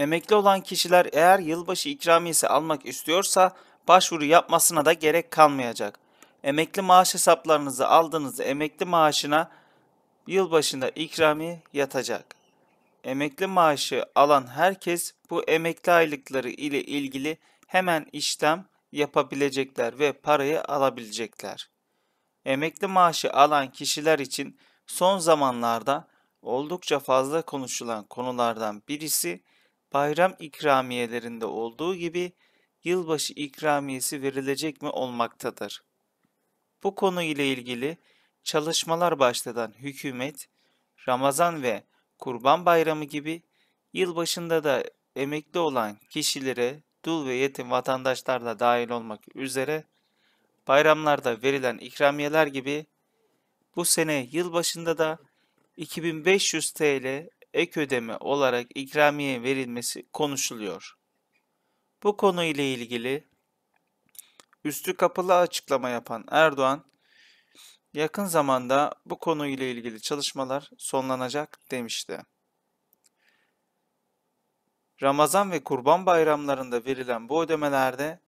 Emekli olan kişiler eğer yılbaşı ikramiyesi almak istiyorsa başvuru yapmasına da gerek kalmayacak. Emekli maaş hesaplarınızı aldığınız emekli maaşına yılbaşında ikramiye yatacak. Emekli maaşı alan herkes bu emekli aylıkları ile ilgili hemen işlem yapabilecekler ve parayı alabilecekler. Emekli maaşı alan kişiler için son zamanlarda oldukça fazla konuşulan konulardan birisi bayram ikramiyelerinde olduğu gibi yılbaşı ikramiyesi verilecek mi olmaktadır. Bu konu ile ilgili çalışmalar başladan hükümet, Ramazan ve Kurban Bayramı gibi yılbaşında da emekli olan kişilere, dul ve yetim vatandaşlarla dahil olmak üzere bayramlarda verilen ikramiyeler gibi bu sene yılbaşında da 2500 TL ek ödeme olarak ikramiye verilmesi konuşuluyor. Bu konu ile ilgili üstü kapalı açıklama yapan Erdoğan, yakın zamanda bu konu ile ilgili çalışmalar sonlanacak demişti. Ramazan ve Kurban bayramlarında verilen bu ödemelerde